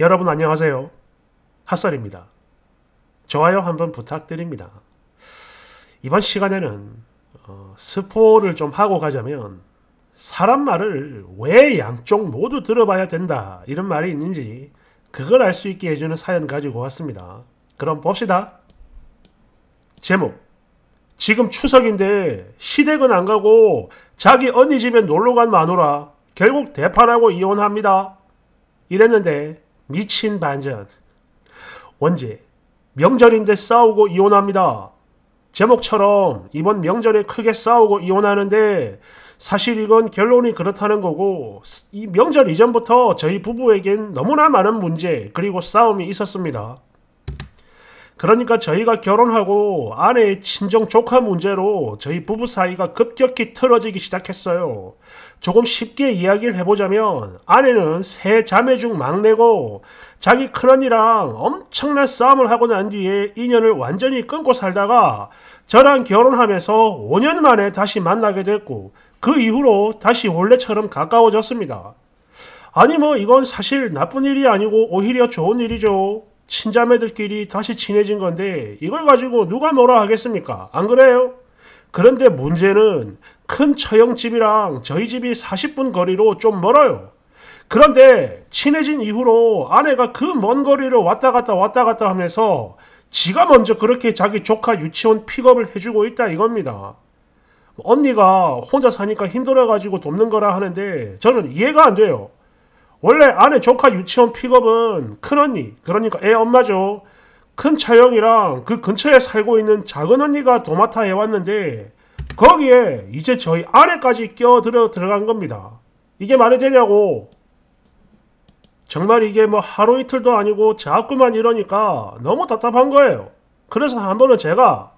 여러분 안녕하세요. 핫설입니다. 좋아요 한번 부탁드립니다. 이번 시간에는 어, 스포를 좀 하고 가자면 사람 말을 왜 양쪽 모두 들어봐야 된다 이런 말이 있는지 그걸 알 수 있게 해주는 사연 가지고 왔습니다. 그럼 봅시다. 제목 지금 추석인데 시댁은 안 가고 자기 언니 집에 놀러 간 마누라 결국 대판하고 이혼합니다. 이랬는데 미친 반전. 원제, 명절인데 싸우고 이혼합니다. 제목처럼 이번 명절에 크게 싸우고 이혼하는데 사실 이건 결론이 그렇다는 거고 이 명절 이전부터 저희 부부에겐 너무나 많은 문제 그리고 싸움이 있었습니다. 그러니까 저희가 결혼하고 아내의 친정 조카 문제로 저희 부부 사이가 급격히 틀어지기 시작했어요. 조금 쉽게 이야기를 해보자면 아내는 세 자매 중 막내고 자기 큰언니랑 엄청난 싸움을 하고 난 뒤에 인연을 완전히 끊고 살다가 저랑 결혼하면서 5년 만에 다시 만나게 됐고 그 이후로 다시 원래처럼 가까워졌습니다. 아니 뭐 이건 사실 나쁜 일이 아니고 오히려 좋은 일이죠. 친자매들끼리 다시 친해진 건데 이걸 가지고 누가 뭐라 하겠습니까? 안 그래요? 그런데 문제는 큰 처형집이랑 저희 집이 40분 거리로 좀 멀어요. 그런데 친해진 이후로 아내가 그 먼 거리를 왔다 갔다 왔다 갔다 하면서 지가 먼저 그렇게 자기 조카 유치원 픽업을 해주고 있다 이겁니다. 언니가 혼자 사니까 힘들어가지고 돕는 거라 하는데 저는 이해가 안 돼요. 원래 아내 조카 유치원 픽업은 큰언니, 그러니까 애 엄마죠. 큰 차영이랑 그 근처에 살고 있는 작은 언니가 도맡아 해왔는데 거기에 이제 저희 아내까지 껴들어 들어간 겁니다. 이게 말이 되냐고. 정말 이게 뭐 하루 이틀도 아니고 자꾸만 이러니까 너무 답답한 거예요. 그래서 한 번은 제가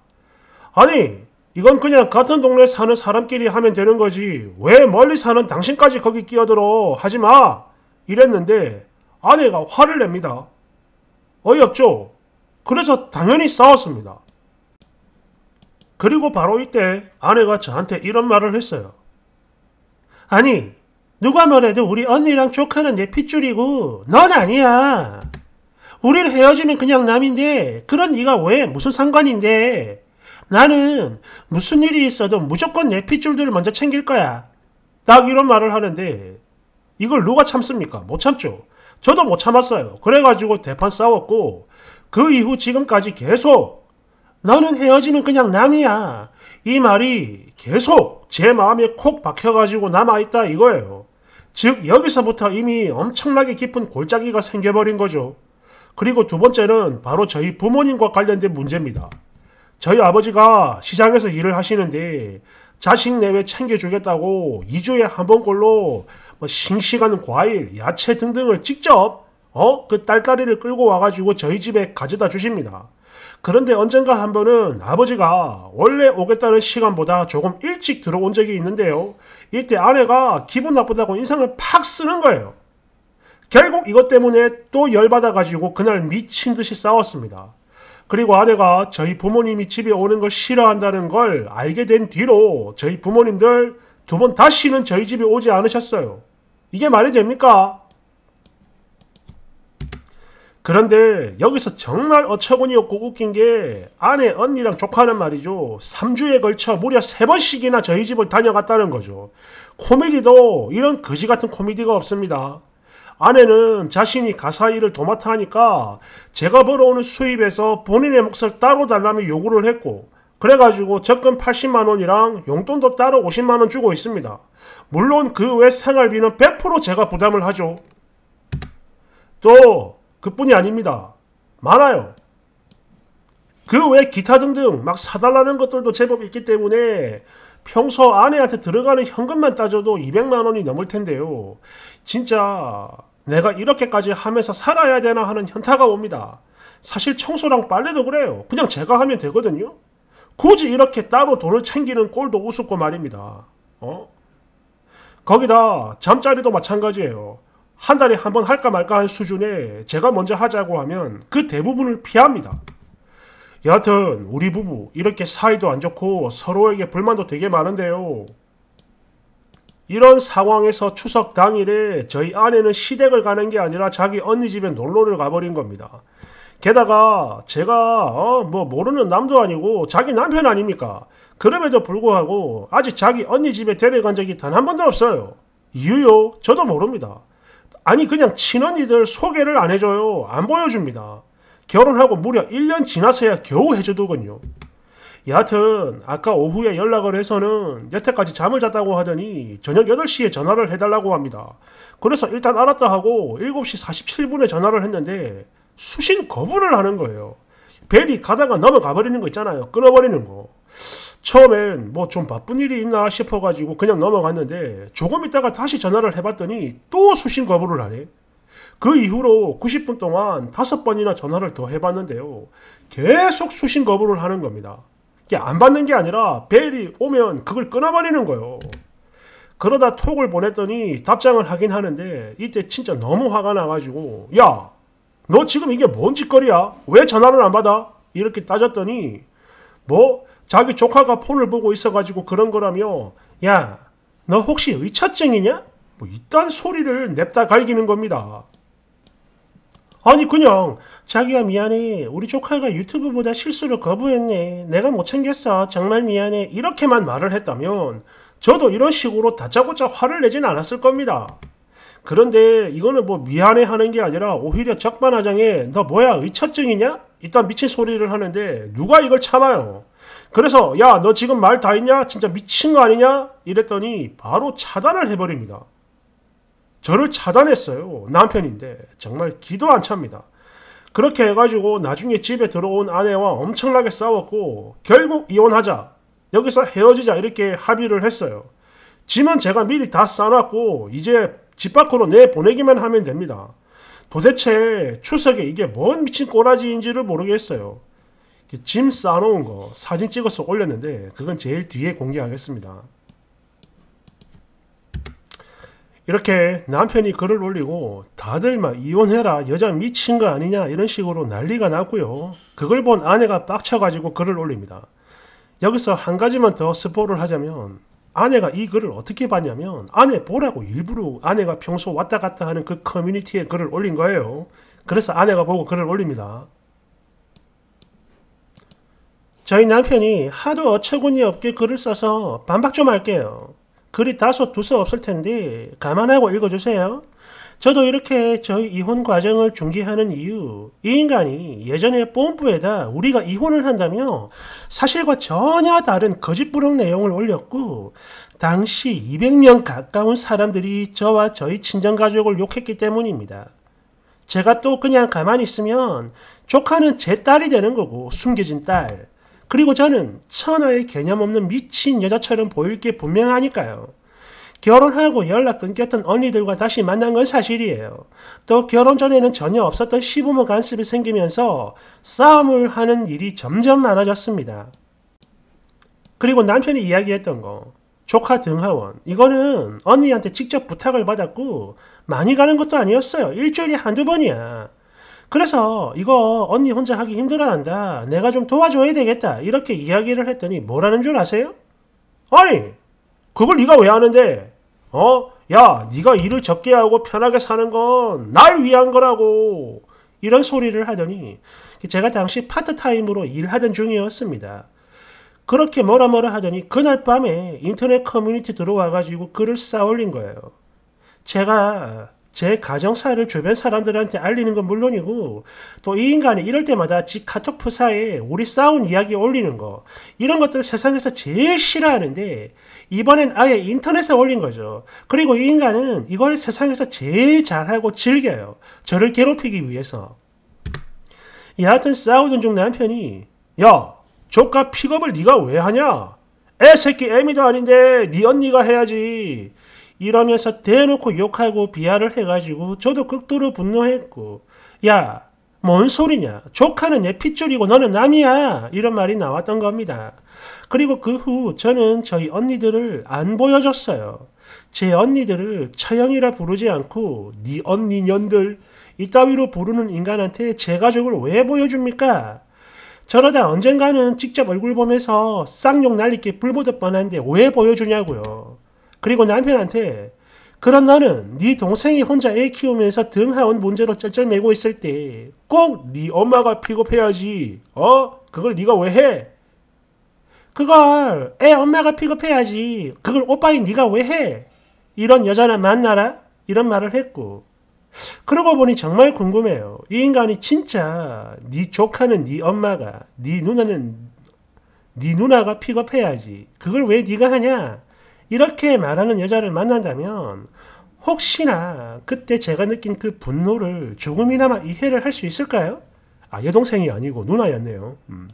아니 이건 그냥 같은 동네에 사는 사람끼리 하면 되는 거지 왜 멀리 사는 당신까지 거기 끼어들어 하지마 이랬는데 아내가 화를 냅니다. 어이없죠? 그래서 당연히 싸웠습니다. 그리고 바로 이때 아내가 저한테 이런 말을 했어요. 아니, 누가 뭐래도 우리 언니랑 조카는 내 핏줄이고 넌 아니야. 우린 헤어지면 그냥 남인데 그런 네가 왜 무슨 상관인데 나는 무슨 일이 있어도 무조건 내 핏줄들을 먼저 챙길 거야. 딱 이런 말을 하는데 이걸 누가 참습니까? 못 참죠. 저도 못 참았어요. 그래가지고 대판 싸웠고 그 이후 지금까지 계속 나는 헤어지면 그냥 남이야. 이 말이 계속 제 마음에 콕 박혀가지고 남아있다 이거예요. 즉 여기서부터 이미 엄청나게 깊은 골짜기가 생겨버린 거죠. 그리고 두 번째는 바로 저희 부모님과 관련된 문제입니다. 저희 아버지가 시장에서 일을 하시는데 자식 내외 챙겨주겠다고 2주에 한 번꼴로 뭐 싱싱한 과일, 야채 등등을 직접 어? 그 딸다리를 끌고 와가지고 저희 집에 가져다 주십니다. 그런데 언젠가 한 번은 아버지가 원래 오겠다는 시간보다 조금 일찍 들어온 적이 있는데요. 이때 아내가 기분 나쁘다고 인상을 팍 쓰는 거예요. 결국 이것 때문에 또 열받아가지고 그날 미친 듯이 싸웠습니다. 그리고 아내가 저희 부모님이 집에 오는 걸 싫어한다는 걸 알게 된 뒤로 저희 부모님들 두번 다시는 저희 집에 오지 않으셨어요. 이게 말이 됩니까? 그런데 여기서 정말 어처구니 없고 웃긴 게 아내 언니랑 조카는 말이죠. 3주에 걸쳐 무려 3번씩이나 저희 집을 다녀갔다는 거죠. 코미디도 이런 거지 같은 코미디가 없습니다. 아내는 자신이 가사 일을 도맡아 하니까 제가 벌어오는 수입에서 본인의 몫을 따로 달라며 요구를 했고 그래가지고 적금 80만원이랑 용돈도 따로 50만원 주고 있습니다. 물론 그 외 생활비는 100% 제가 부담을 하죠. 또 그뿐이 아닙니다. 많아요. 그 외 기타 등등 막 사달라는 것들도 제법 있기 때문에 평소 아내한테 들어가는 현금만 따져도 200만원이 넘을 텐데요. 진짜 내가 이렇게까지 하면서 살아야 되나 하는 현타가 옵니다. 사실 청소랑 빨래도 그래요. 그냥 제가 하면 되거든요. 굳이 이렇게 따로 돈을 챙기는 꼴도 우습고 말입니다. 어? 거기다 잠자리도 마찬가지예요. 한 달에 한 번 할까 말까 한 수준에 제가 먼저 하자고 하면 그 대부분을 피합니다. 여하튼 우리 부부 이렇게 사이도 안 좋고 서로에게 불만도 되게 많은데요. 이런 상황에서 추석 당일에 저희 아내는 시댁을 가는 게 아니라 자기 언니 집에 놀러를 가버린 겁니다. 게다가 제가 어, 뭐 모르는 남도 아니고 자기 남편 아닙니까? 그럼에도 불구하고 아직 자기 언니 집에 데려간 적이 단 한 번도 없어요. 이유요? 저도 모릅니다. 아니 그냥 친언니들 소개를 안 해줘요. 안 보여줍니다. 결혼하고 무려 1년 지나서야 겨우 해주더군요. 여하튼 아까 오후에 연락을 해서는 여태까지 잠을 잤다고 하더니 저녁 8시에 전화를 해달라고 합니다. 그래서 일단 알았다 하고 7시 47분에 전화를 했는데 수신 거부를 하는 거예요. 벨이 가다가 넘어가 버리는 거 있잖아요. 끊어버리는 거. 처음엔 뭐 좀 바쁜 일이 있나 싶어가지고 그냥 넘어갔는데 조금 있다가 다시 전화를 해봤더니 또 수신 거부를 하네. 그 이후로 90분 동안 다섯 번이나 전화를 더 해봤는데요. 계속 수신 거부를 하는 겁니다. 이게 안 받는 게 아니라 벨이 오면 그걸 끊어버리는 거예요. 그러다 톡을 보냈더니 답장을 하긴 하는데 이때 진짜 너무 화가 나가지고 야너 지금 이게 뭔 짓거리야? 왜 전화를 안 받아? 이렇게 따졌더니 뭐 자기 조카가 폰을 보고 있어가지고 그런 거라며 야 너 혹시 의처증이냐? 뭐 이딴 소리를 냅다 갈기는 겁니다. 아니 그냥 자기야 미안해 우리 조카가 유튜브보다 실수를 거부했네 내가 못 챙겼어 정말 미안해 이렇게만 말을 했다면 저도 이런 식으로 다짜고짜 화를 내진 않았을 겁니다. 그런데 이거는 뭐 미안해하는 게 아니라 오히려 적반하장에 너 뭐야 의처증이냐? 일단 미친 소리를 하는데 누가 이걸 참아요? 그래서 야 너 지금 말 다 했냐? 진짜 미친 거 아니냐? 이랬더니 바로 차단을 해버립니다. 저를 차단했어요. 남편인데 정말 기도 안 찹니다. 그렇게 해가지고 나중에 집에 들어온 아내와 엄청나게 싸웠고 결국 이혼하자 여기서 헤어지자 이렇게 합의를 했어요. 짐은 제가 미리 다 싸놨고 이제 집 밖으로 내보내기만 하면 됩니다. 도대체 추석에 이게 뭔 미친 꼬라지인지를 모르겠어요. 그 짐 싸놓은 거 사진 찍어서 올렸는데 그건 제일 뒤에 공개하겠습니다. 이렇게 남편이 글을 올리고 다들 막 이혼해라 여자 미친 거 아니냐 이런 식으로 난리가 났고요. 그걸 본 아내가 빡쳐가지고 글을 올립니다. 여기서 한 가지만 더 스포를 하자면 아내가 이 글을 어떻게 봤냐면 아내 보라고 일부러 아내가 평소 왔다 갔다 하는 그 커뮤니티에 글을 올린 거예요. 그래서 아내가 보고 글을 올립니다. 저희 남편이 하도 어처구니 없게 글을 써서 반박 좀 할게요. 글이 다소 두서없을 텐데 감안하고 읽어주세요. 저도 이렇게 저희 이혼 과정을 중지하는 이유 이 인간이 예전에 뽐뿌에다 우리가 이혼을 한다며 사실과 전혀 다른 거짓부렁 내용을 올렸고 당시 200명 가까운 사람들이 저와 저희 친정가족을 욕했기 때문입니다. 제가 또 그냥 가만히 있으면 조카는 제 딸이 되는 거고 숨겨진 딸 그리고 저는 천하의 개념 없는 미친 여자처럼 보일 게 분명하니까요. 결혼하고 연락 끊겼던 언니들과 다시 만난 건 사실이에요. 또 결혼 전에는 전혀 없었던 시부모 간섭이 생기면서 싸움을 하는 일이 점점 많아졌습니다. 그리고 남편이 이야기했던 거. 조카 등하원. 이거는 언니한테 직접 부탁을 받았고 많이 가는 것도 아니었어요. 일주일에 한두 번이야. 그래서 이거 언니 혼자 하기 힘들어한다. 내가 좀 도와줘야 되겠다. 이렇게 이야기를 했더니 뭐라는 줄 아세요? 아니, 그걸 네가 왜 하는데? 어? 야, 네가 일을 적게 하고 편하게 사는 건 날 위한 거라고. 이런 소리를 하더니 제가 당시 파트타임으로 일하던 중이었습니다. 그렇게 뭐라 뭐라 하더니 그날 밤에 인터넷 커뮤니티 들어와가지고 글을 쌓아올린 거예요. 제가 제 가정사를 주변 사람들한테 알리는 건 물론이고 또 이 인간이 이럴 때마다 지 카톡 프사에 우리 싸운 이야기 올리는 거 이런 것들을 세상에서 제일 싫어하는데 이번엔 아예 인터넷에 올린 거죠. 그리고 이 인간은 이걸 세상에서 제일 잘하고 즐겨요. 저를 괴롭히기 위해서. 여하튼 싸우던 중 남편이 야 조카 픽업을 네가 왜 하냐? 애 새끼 애미도 아닌데 네 언니가 해야지. 이러면서 대놓고 욕하고 비하를 해가지고 저도 극도로 분노했고 야 뭔 소리냐 조카는 내 핏줄이고 너는 남이야 이런 말이 나왔던 겁니다. 그리고 그 후 저는 저희 언니들을 안 보여줬어요. 제 언니들을 처형이라 부르지 않고 니 네 언니 년들 이따위로 부르는 인간한테 제 가족을 왜 보여줍니까? 저러다 언젠가는 직접 얼굴 보면서 쌍욕 날리기 불보듯 뻔한데 왜 보여주냐고요. 그리고 남편한테 그런 너는 네 동생이 혼자 애 키우면서 등하원 문제로 쩔쩔매고 있을 때 꼭 네 엄마가 픽업해야지. 어? 그걸 네가 왜 해? 그걸 애 엄마가 픽업해야지. 그걸 오빠인 네가 왜 해? 이런 여자나 만나라? 이런 말을 했고 그러고 보니 정말 궁금해요. 이 인간이 진짜 네 조카는 네 엄마가, 네 누나는 네 누나가 픽업해야지. 그걸 왜 네가 하냐? 이렇게 말하는 여자를 만난다면 혹시나 그때 제가 느낀 그 분노를 조금이나마 이해를 할 수 있을까요? 아, 여동생이 아니고 누나였네요. 음.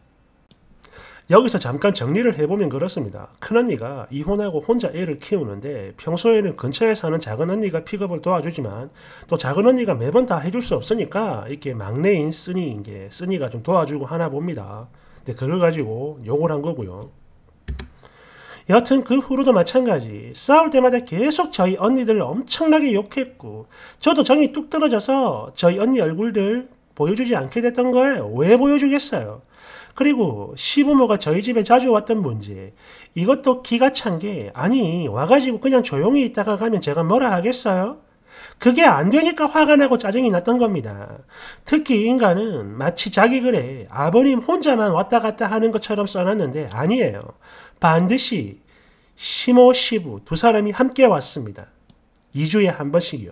여기서 잠깐 정리를 해보면 그렇습니다. 큰언니가 이혼하고 혼자 애를 키우는데 평소에는 근처에 사는 작은 언니가 픽업을 도와주지만 또 작은 언니가 매번 다 해줄 수 없으니까 이렇게 막내인 쓰니, 이제 쓰니가 좀 도와주고 하나 봅니다. 근데 그걸 가지고 욕을 한 거고요. 여하튼 그 후로도 마찬가지 싸울 때마다 계속 저희 언니들 엄청나게 욕했고 저도 정이 뚝 떨어져서 저희 언니 얼굴들 보여주지 않게 됐던 거예요. 왜 보여주겠어요? 그리고 시부모가 저희 집에 자주 왔던 문제 이것도 기가 찬 게 아니 와가지고 그냥 조용히 있다가 가면 제가 뭐라 하겠어요? 그게 안 되니까 화가 나고 짜증이 났던 겁니다. 특히 인간은 마치 자기 글에 아버님 혼자만 왔다 갔다 하는 것처럼 써놨는데 아니에요. 반드시 시모 시부 두 사람이 함께 왔습니다. 2주에 한 번씩이요.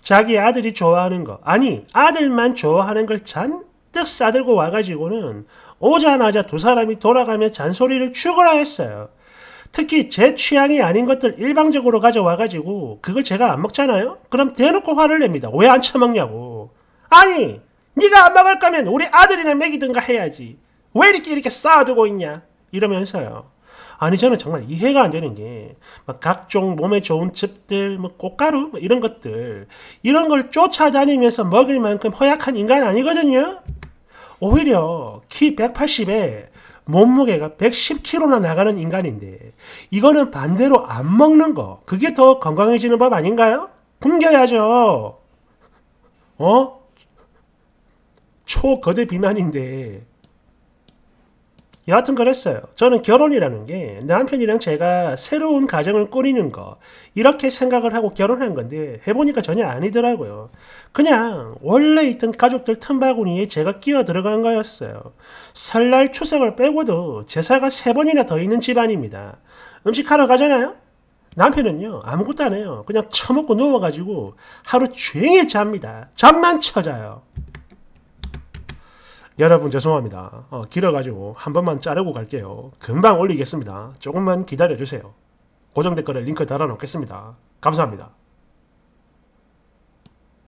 자기 아들이 좋아하는 거 아니 아들만 좋아하는 걸 잔뜩 싸들고 와가지고는 오자마자 두 사람이 돌아가며 잔소리를 추구라 했어요. 특히 제 취향이 아닌 것들 일방적으로 가져와가지고 그걸 제가 안 먹잖아요? 그럼 대놓고 화를 냅니다. 왜 안 처먹냐고. 아니 네가 안 먹을 거면 우리 아들이나 먹이든가 해야지. 왜 이렇게 이렇게 쌓아두고 있냐? 이러면서요. 아니 저는 정말 이해가 안 되는 게 각종 몸에 좋은 즙들, 뭐 꽃가루 뭐 이런 것들 이런 걸 쫓아다니면서 먹을 만큼 허약한 인간 아니거든요. 오히려 키 180에 몸무게가 110kg나 나가는 인간인데 이거는 반대로 안 먹는 거 그게 더 건강해지는 법 아닌가요? 굶겨야죠. 어? 초거대 비만인데 여하튼 그랬어요. 저는 결혼이라는 게 남편이랑 제가 새로운 가정을 꾸리는 거 이렇게 생각을 하고 결혼한 건데 해보니까 전혀 아니더라고요. 그냥 원래 있던 가족들 틈바구니에 제가 끼어 들어간 거였어요. 설날 추석을 빼고도 제사가 세 번이나 더 있는 집안입니다. 음식하러 가잖아요? 남편은요 아무것도 안 해요. 그냥 처먹고 누워가지고 하루 종일 잡니다. 잠만 쳐자요. 여러분 죄송합니다. 어, 길어가지고 한 번만 자르고 갈게요. 금방 올리겠습니다. 조금만 기다려주세요. 고정 댓글에 링크 달아놓겠습니다. 감사합니다.